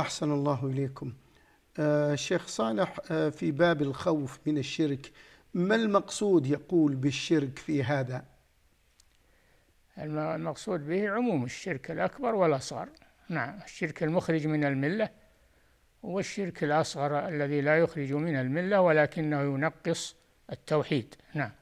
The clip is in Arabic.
أحسن الله إليكم آه، شيخ صالح آه، في باب الخوف من الشرك ما المقصود يقول بالشرك في هذا المقصود به عموم الشرك الأكبر والأصغر نعم الشرك المخرج من الملة والشرك الأصغر الذي لا يخرج من الملة ولكنه ينقص التوحيد نعم